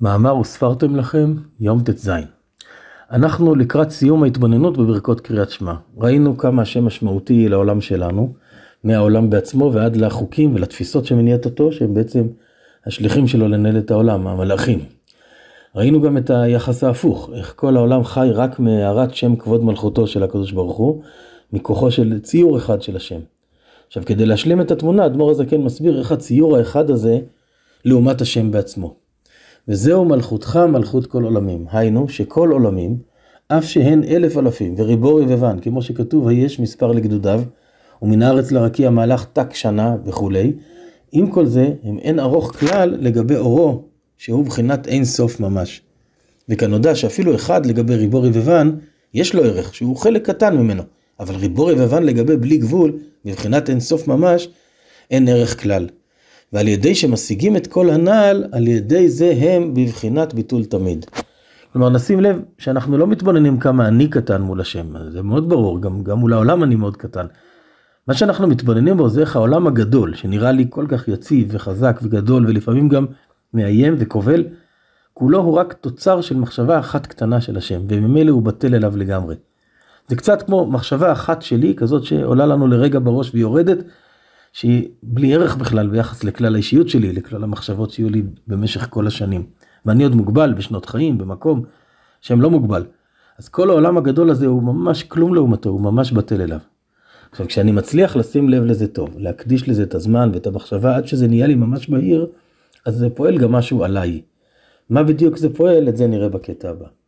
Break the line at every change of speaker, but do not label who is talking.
מאמר וספרתם לכם, יום ט"ז. אנחנו לקראת סיום ההתבוננות בברכות קריאת שמע. ראינו כמה השם משמעותי לעולם שלנו, מהעולם בעצמו ועד לחוקים ולתפיסות שמניעת אותו, שהם בעצם השליחים שלו לנהל את העולם, המלאכים. ראינו גם את היחס ההפוך, איך כל העולם חי רק מהערת שם כבוד מלכותו של הקדוש ברוך הוא, מכוחו של ציור אחד של השם. עכשיו כדי להשלים את התמונה, אדמו"ר הזקן מסביר איך הציור האחד הזה לעומת השם בעצמו. וזהו מלכותך מלכות כל עולמים. היינו, שכל עולמים, אף שהן אלף אלפים וריבו רבבן, כמו שכתוב, היש מספר לגדודיו, ומן הארץ לרקיע מהלך תק שנה וכולי. עם כל זה, הם אין ארוך כלל לגבי אורו, שהוא בחינת אין סוף ממש. וכנודע שאפילו אחד לגבי ריבו רבבן, יש לו ערך, שהוא חלק קטן ממנו, אבל ריבו רבבן לגבי בלי גבול, מבחינת אין סוף ממש, אין ערך כלל. ועל ידי שמשיגים את כל הנעל, על ידי זה הם בבחינת ביטול תמיד. כלומר, נשים לב שאנחנו לא מתבוננים כמה אני קטן מול השם, זה מאוד ברור, גם, גם מול העולם אני מאוד קטן. מה שאנחנו מתבוננים בו זה איך העולם הגדול, שנראה לי כל כך יציב וחזק וגדול, ולפעמים גם מאיים וכובל, כולו הוא רק תוצר של מחשבה אחת קטנה של השם, וממילא הוא בטל אליו לגמרי. זה קצת כמו מחשבה אחת שלי, כזאת שעולה לנו לרגע בראש ויורדת, שהיא בלי ערך בכלל ביחס לכלל האישיות שלי, לכלל המחשבות שיהיו לי במשך כל השנים. ואני עוד מוגבל בשנות חיים, במקום שהם לא מוגבל. אז כל העולם הגדול הזה הוא ממש כלום לעומתו, הוא ממש בטל אליו. עכשיו כשאני מצליח לשים לב לזה טוב, להקדיש לזה את הזמן ואת המחשבה עד שזה נהיה לי ממש בהיר, אז זה פועל גם משהו עליי. מה בדיוק זה פועל, את זה נראה בקטע הבא.